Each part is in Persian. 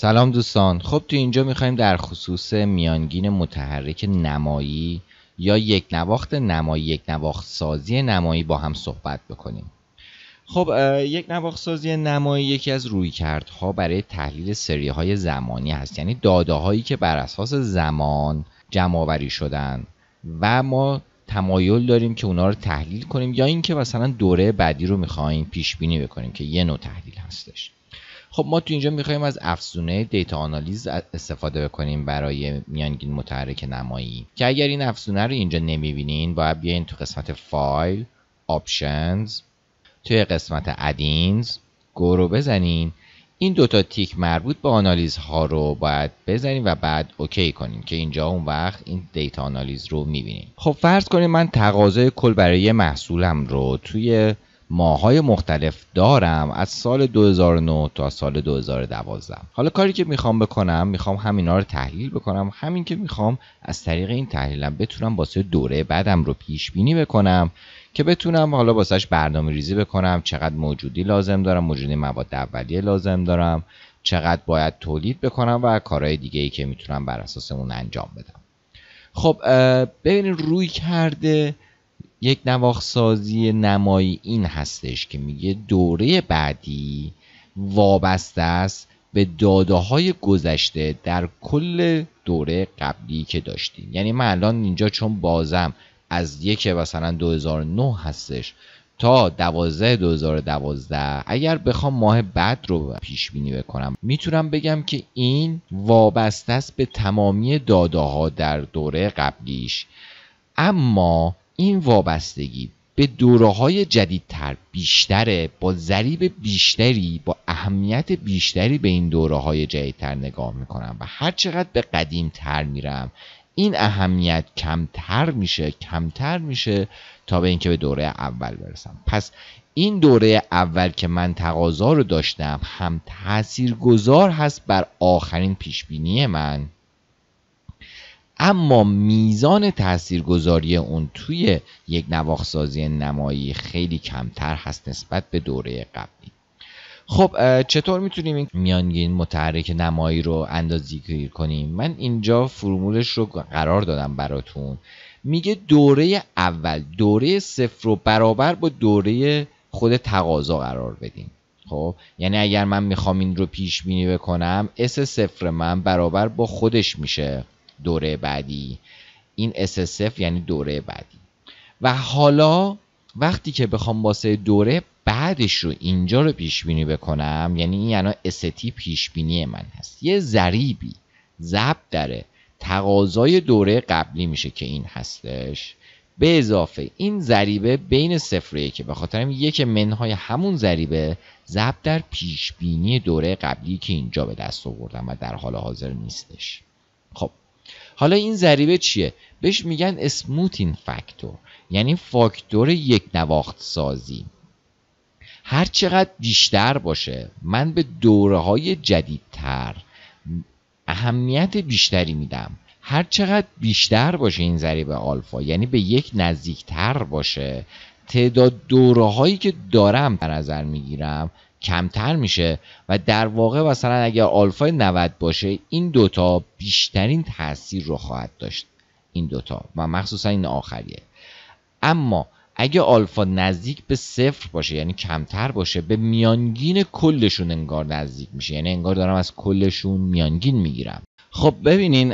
سلام دوستان خب تو اینجا میخوایم در خصوص میانگین متحرک نمایی یا یک نواخت نمایی یک نواخت سازی نمایی با هم صحبت بکنیم خب یک نواخت سازی نمایی یکی از رویکردها برای تحلیل سریه های زمانی هست یعنی داده هایی که بر اساس زمان جمع آوری شدن و ما تمایل داریم که اونا رو تحلیل کنیم یا اینکه مثلا دوره بعدی رو میخوایم پیش بینی بکنیم که یه نوع تحلیل هستش خب ما تو اینجا میخوایم از افزونه دیتا آنالیز استفاده بکنیم برای میانگین متحرک نمایی که اگر این افسونه رو اینجا نمیبینین باید بیاین تو قسمت فایل آپشنز توی قسمت ادینز گو رو بزنین این دوتا تیک مربوط به آنالیز ها رو باید بزنیم و بعد اوکی کنیم که اینجا اون وقت این دیتا آنالیز رو میبینیم خب فرض کنیم من تقاضای کل برای محصولم رو توی ماهای مختلف دارم از سال 2009 تا سال 2012 حالا کاری که میخوام بکنم میخوام همینا رو تحلیل بکنم همین که میخوام از طریق این تحلیلم بتونم واسه دوره بعدم رو پیش بینی بکنم که بتونم حالا واسهش برنامه ریزی بکنم چقدر موجودی لازم دارم موجودی مواد اولیه لازم دارم چقدر باید تولید بکنم و کارهای دیگه ای که میتونم بر اساس اون انجام بدم خب ببینید روی کرده یک نواخسازی نمایی این هستش که میگه دوره بعدی وابسته است به داده های گذشته در کل دوره قبلی که داشتیم یعنی من الان اینجا چون بازم از یک مثلا 2009 هستش تا 12 2012 اگر بخوام ماه بعد رو پیش بینی بکنم میتونم بگم که این وابسته است به تمامی داده ها در دوره قبلیش اما این وابستگی به دوره های جدیدتر بیشتره با ضریب بیشتری با اهمیت بیشتری به این دوره های جدیدتر نگاه میکنم و هر چقدر به قدیم تر میرم این اهمیت کمتر میشه کمتر میشه تا به اینکه به دوره اول برسم پس این دوره اول که من تقاضا رو داشتم هم تاثیرگذار هست بر آخرین پیشبینی من اما میزان تاثیرگذاری اون توی یک نواخسازی نمایی خیلی کمتر هست نسبت به دوره قبلی خب چطور میتونیم این میانگین متحرک نمایی رو اندازه‌گیری کنیم من اینجا فرمولش رو قرار دادم براتون میگه دوره اول دوره صفر رو برابر با دوره خود تقاضا قرار بدیم خب یعنی اگر من میخوام این رو پیش بینی بکنم اس صفر من برابر با خودش میشه دوره بعدی این SSF یعنی دوره بعدی و حالا وقتی که بخوام واسه دوره بعدش رو اینجا رو پیش بینی بکنم یعنی این یعنی ST پیش بینی من هست یه ذریبی ضبط داره تقاضای دوره قبلی میشه که این هستش به اضافه این ضریبه بین صفر که به خاطر یک منهای همون ذریبه زب در پیش بینی دوره قبلی که اینجا به دست آوردم و در حال حاضر نیستش خب حالا این ضریبه چیه بهش میگن اسموتین فاکتور یعنی فاکتور یک نواخت سازی هر چقدر بیشتر باشه من به دوره های جدیدتر اهمیت بیشتری میدم هر چقدر بیشتر باشه این ضریب آلفا یعنی به یک نزدیکتر باشه تعداد دوره هایی که دارم به نظر میگیرم کمتر میشه و در واقع مثلا اگر آلفا 90 باشه این دوتا بیشترین تاثیر رو خواهد داشت این دوتا و مخصوصا این آخریه اما اگه آلفا نزدیک به صفر باشه یعنی کمتر باشه به میانگین کلشون انگار نزدیک میشه یعنی انگار دارم از کلشون میانگین میگیرم خب ببینین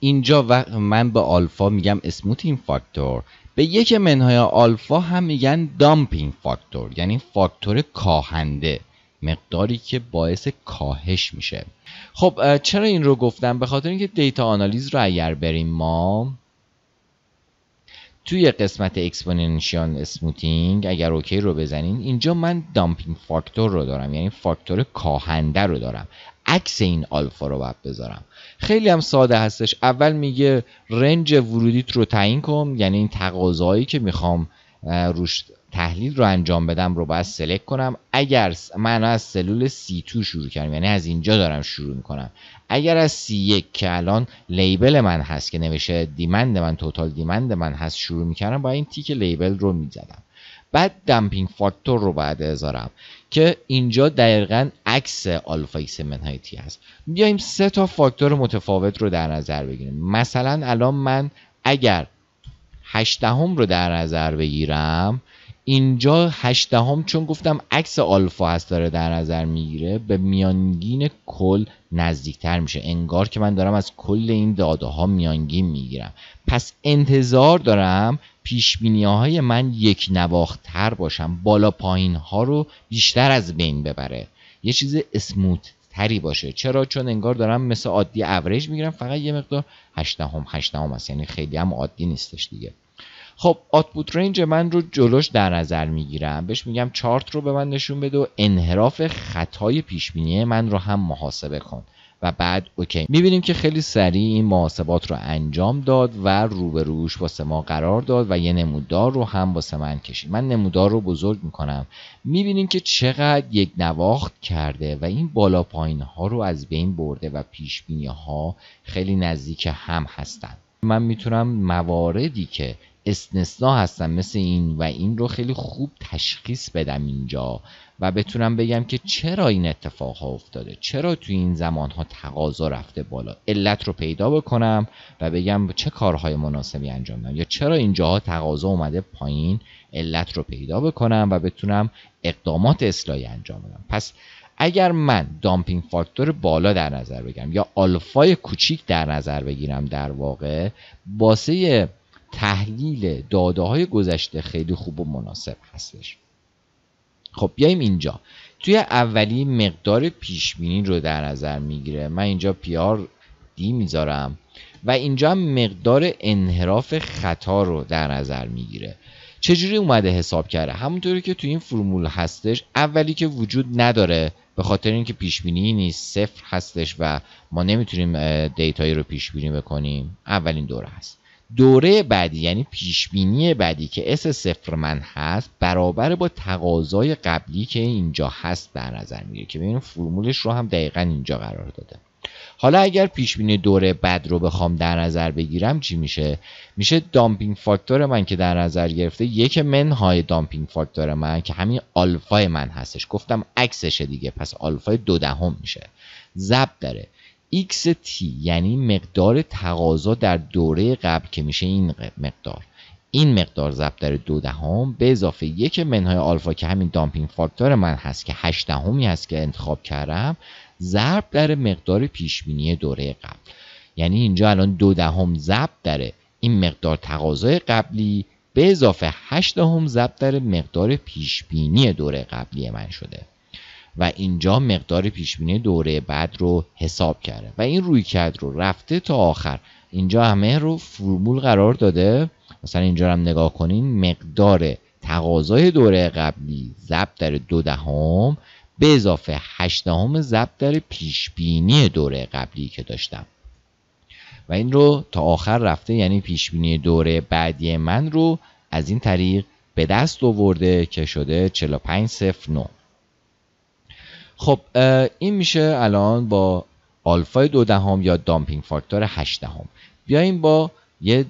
اینجا و من به آلفا میگم اسموتین فاکتور به یک منهای آلفا هم میگن دامپینگ فاکتور یعنی فاکتور کاهنده مقداری که باعث کاهش میشه خب چرا این رو گفتم به خاطر اینکه دیتا آنالیز رو اگر بریم ما توی قسمت اکسپوننشیال اسموتینگ اگر اوکی رو بزنین اینجا من دامپینگ فاکتور رو دارم یعنی فاکتور کاهنده رو دارم عکس این آلفا رو باید بذارم خیلی هم ساده هستش اول میگه رنج ورودیت رو تعیین کن یعنی این تقاضایی که میخوام روش تحلیل رو انجام بدم رو باید سلکت کنم اگر من از سلول C2 شروع کردم یعنی از اینجا دارم شروع میکنم اگر از C1 که الان لیبل من هست که نوشته دیمند من توتال دیمند من هست شروع میکردم با این تیک لیبل رو میزدم بعد دمپینگ فاکتور رو باید بذارم که اینجا دقیقا عکس آلفا ایکس منهای هست بیایم سه تا فاکتور متفاوت رو در نظر بگیریم مثلا الان من اگر هشتهم رو در نظر بگیرم اینجا هشتهم چون گفتم عکس آلفا هست داره در نظر میگیره به میانگین کل نزدیکتر میشه انگار که من دارم از کل این داده ها میانگین میگیرم پس انتظار دارم پیش های من یک نواختر باشم بالا پایین ها رو بیشتر از بین ببره یه چیز اسموت تری باشه چرا چون انگار دارم مثل عادی اوریج میگیرم فقط یه مقدار هشتهم هشتهم هست یعنی خیلی هم عادی نیستش دیگه خب آتپوت رنج من رو جلوش در نظر میگیرم بهش میگم چارت رو به من نشون بده و انحراف خطای پیشبینی من رو هم محاسبه کن و بعد اوکی میبینیم که خیلی سریع این محاسبات رو انجام داد و روبروش با ما قرار داد و یه نمودار رو هم با من کشید من نمودار رو بزرگ میکنم میبینیم که چقدر یک نواخت کرده و این بالا پایین ها رو از بین برده و پیش ها خیلی نزدیک هم هستند من میتونم مواردی که استثنا هستم مثل این و این رو خیلی خوب تشخیص بدم اینجا و بتونم بگم که چرا این اتفاق ها افتاده چرا تو این زمان ها تقاضا رفته بالا علت رو پیدا بکنم و بگم چه کارهای مناسبی انجام بدم یا چرا اینجاها تقاضا اومده پایین علت رو پیدا بکنم و بتونم اقدامات اصلاحی انجام بدم پس اگر من دامپینگ فاکتور بالا در نظر بگیرم یا آلفای کوچیک در نظر بگیرم در واقع باسه تحلیل داده های گذشته خیلی خوب و مناسب هستش خب بیایم اینجا توی اولی مقدار پیش بینی رو در نظر میگیره من اینجا پیار دی میذارم و اینجا هم مقدار انحراف خطا رو در نظر میگیره چجوری اومده حساب کرده همونطوری که توی این فرمول هستش اولی که وجود نداره به خاطر اینکه پیش بینی نیست صفر هستش و ما نمیتونیم دیتایی رو پیش بینی بکنیم اولین دوره هست دوره بعدی یعنی پیشبینی بعدی که اس صفر من هست برابر با تقاضای قبلی که اینجا هست در نظر میگیره که ببینیم فرمولش رو هم دقیقا اینجا قرار داده حالا اگر پیش بینی دوره بعد رو بخوام در نظر بگیرم چی میشه میشه دامپینگ فاکتور من که در نظر گرفته یک منهای دامپینگ فاکتور من که همین آلفای من هستش گفتم عکسشه دیگه پس آلفای دو دهم میشه ضرب داره x XT یعنی مقدار تقاضا در دوره قبل که میشه این مقدار این مقدار ضرب در دو دهم به اضافه یک منهای آلفا که همین دامپینگ فاکتور من هست که هشت دهمی هست که انتخاب کردم ضرب در مقدار پیشبینی دوره قبل یعنی اینجا الان دو دهم ضرب داره این مقدار تقاضای قبلی به اضافه 8 دهم ضرب در مقدار پیش بینی دوره قبلی من شده و اینجا مقدار پیشبینی دوره بعد رو حساب کرده و این روی کرد رو رفته تا آخر اینجا همه رو فرمول قرار داده مثلا اینجا هم نگاه کنین مقدار تقاضای دوره قبلی ضبط در دو دهم به اضافه 8 دهم ضرب در پیش بینی دوره قبلی که داشتم و این رو تا آخر رفته یعنی پیش بینی دوره بعدی من رو از این طریق به دست آورده که شده 4509 خب این میشه الان با آلفای دو دهم یا دامپینگ فاکتور 8 دهم بیایم با یه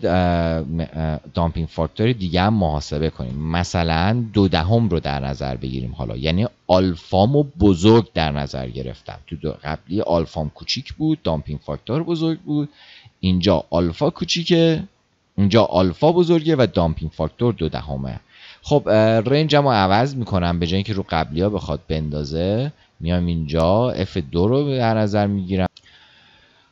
دامپینگ فاکتور دیگه هم محاسبه کنیم مثلا دو دهم رو در نظر بگیریم حالا یعنی و بزرگ در نظر گرفتم تو دو قبلی آلفام کوچیک بود دامپینگ فاکتور بزرگ بود اینجا آلفا کوچیکه اینجا آلفا بزرگه و دامپینگ فاکتور دو دهمه خب رنجم رو عوض میکنم به جای اینکه رو قبلی ها بخواد بندازه میام اینجا F2 رو در نظر میگیرم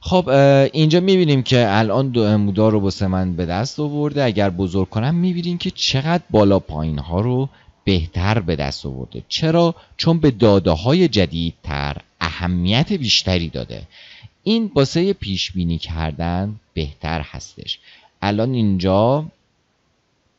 خب اینجا میبینیم که الان دو امودار رو با من به دست آورده اگر بزرگ کنم میبینیم که چقدر بالا پایین ها رو بهتر به دست آورده چرا؟ چون به داده های جدیدتر اهمیت بیشتری داده این باسه پیش بینی کردن بهتر هستش الان اینجا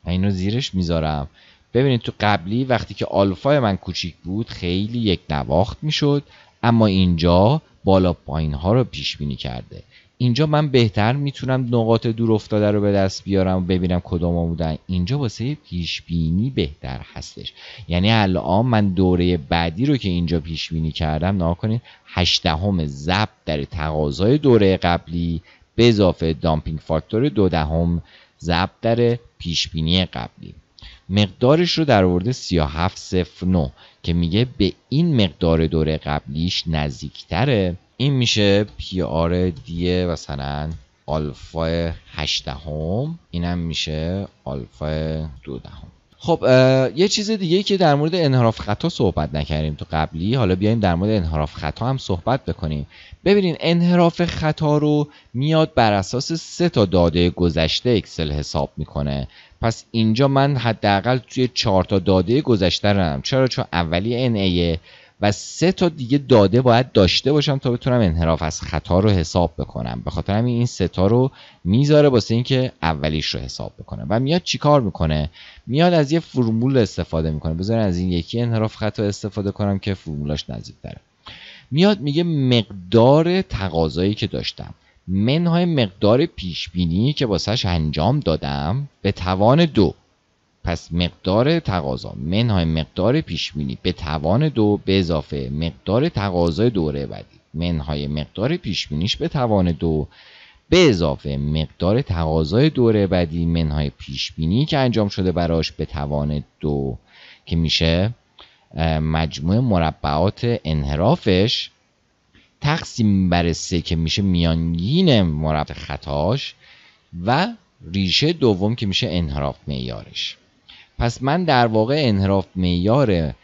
این رو زیرش میذارم ببینید تو قبلی وقتی که آلفا من کوچیک بود خیلی یک نواخت میشد اما اینجا بالا پایین ها رو پیش بینی کرده اینجا من بهتر میتونم نقاط دور افتاده رو به دست بیارم و ببینم کدام بودن اینجا واسه پیش بینی بهتر هستش یعنی الان من دوره بعدی رو که اینجا پیش بینی کردم نگاه کنید هشدهم ضبط در تقاضای دوره قبلی به اضافه دامپینگ فاکتور دو دهم ضبط در پیش بینی قبلی مقدارش رو در آورده 3709 که میگه به این مقدار دوره قبلیش نزدیکتره این میشه پی آر دی مثلا آلفا 8 هم اینم میشه آلفا 2 هم خب یه چیز دیگه که در مورد انحراف خطا صحبت نکردیم تو قبلی حالا بیایم در مورد انحراف خطا هم صحبت بکنیم ببینین انحراف خطا رو میاد بر اساس سه تا داده گذشته اکسل حساب میکنه پس اینجا من حداقل توی چهار تا داده گذشته رم چرا چون اولی NA و سه تا دیگه داده باید داشته باشم تا بتونم انحراف از خطا رو حساب بکنم به خاطر همین این سه تا رو میذاره واسه اینکه اولیش رو حساب بکنه و میاد چیکار میکنه میاد از یه فرمول استفاده میکنه بذارین از این یکی انحراف خطا استفاده کنم که فرمولاش نزدیک داره میاد میگه مقدار تقاضایی که داشتم منهای مقدار پیش بینی که واسش انجام دادم به توان دو پس مقدار تقاضا منهای مقدار پیشبینی به توان دو به اضافه مقدار تقاضای دوره بعدی منهای مقدار پیشبینیش به توان دو به اضافه مقدار تقاضای دوره بعدی منهای پیشبینی که انجام شده براش به توان دو که میشه مجموع مربعات انحرافش تقسیم بر سه که میشه میانگین مربع خطاش و ریشه دوم که میشه انحراف معیارش پس من در واقع انحراف میار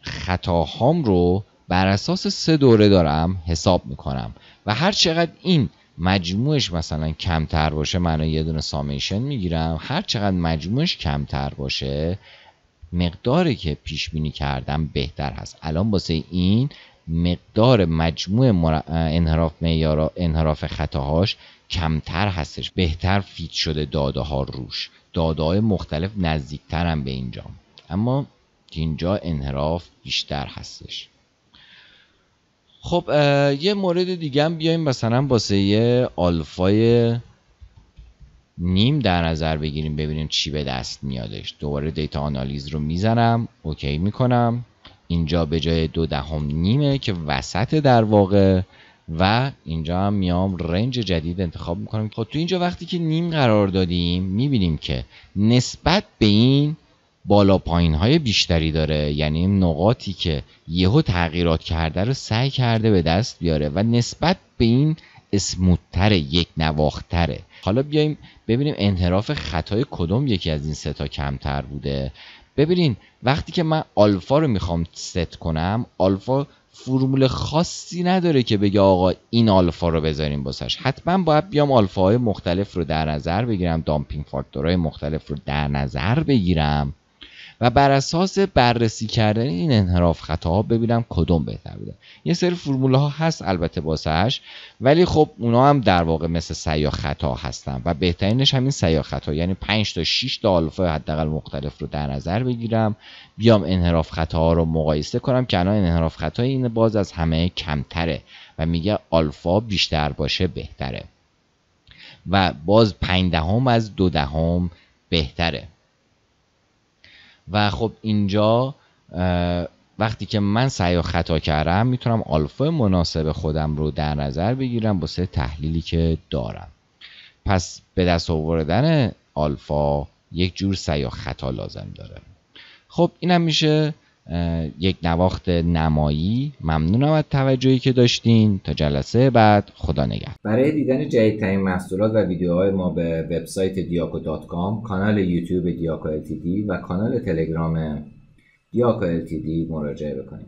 خطاهام رو بر اساس سه دوره دارم حساب میکنم و هر چقدر این مجموعش مثلا کمتر باشه من یه دونه سامیشن میگیرم هر چقدر مجموعش کمتر باشه مقداری که پیش بینی کردم بهتر هست الان واسه این مقدار مجموع انحراف معیار انحراف خطاهاش کمتر هستش بهتر فیت شده داده ها روش داده های مختلف نزدیکتر هم به اینجا اما اینجا انحراف بیشتر هستش خب یه مورد دیگه هم بیایم مثلا باسه یه آلفای نیم در نظر بگیریم ببینیم چی به دست میادش دوباره دیتا آنالیز رو میزنم اوکی میکنم اینجا به جای دو دهم نیمه که وسط در واقع و اینجا هم میام رنج جدید انتخاب میکنم خب تو اینجا وقتی که نیم قرار دادیم میبینیم که نسبت به این بالا پایین های بیشتری داره یعنی نقاطی که یهو تغییرات کرده رو سعی کرده به دست بیاره و نسبت به این اسموتتره یک نواختره حالا بیایم ببینیم انحراف خطای کدوم یکی از این ستا کمتر بوده ببینین وقتی که من آلفا رو میخوام ست کنم آلفا فرمول خاصی نداره که بگه آقا این آلفا رو بذاریم باسش حتما باید بیام های مختلف رو در نظر بگیرم دامپینگ فاکتورهای مختلف رو در نظر بگیرم و بر اساس بررسی کردن این انحراف خطاها ببینم کدوم بهتر بوده یه سری فرمول ها هست البته باسهش ولی خب اونا هم در واقع مثل سیا خطا هستن و بهترینش همین سیا خطا یعنی 5 تا 6 تا آلفا حداقل مختلف رو در نظر بگیرم بیام انحراف خطاها رو مقایسه کنم که الان انحراف خطای این باز از همه کمتره و میگه آلفا بیشتر باشه بهتره و باز 5 دهم از دو دهم بهتره و خب اینجا وقتی که من سعی و خطا کردم میتونم آلفا مناسب خودم رو در نظر بگیرم با سه تحلیلی که دارم پس به دست آوردن آلفا یک جور سعی و خطا لازم داره خب اینم میشه یک نواخت نمایی ممنونم از توجهی که داشتین تا جلسه بعد خدا نگه برای دیدن جدیدترین محصولات و ویدیوهای ما به وبسایت کام کانال یوتیوب دیاکو LTD و کانال تلگرام دیاکو LTD مراجعه بکنید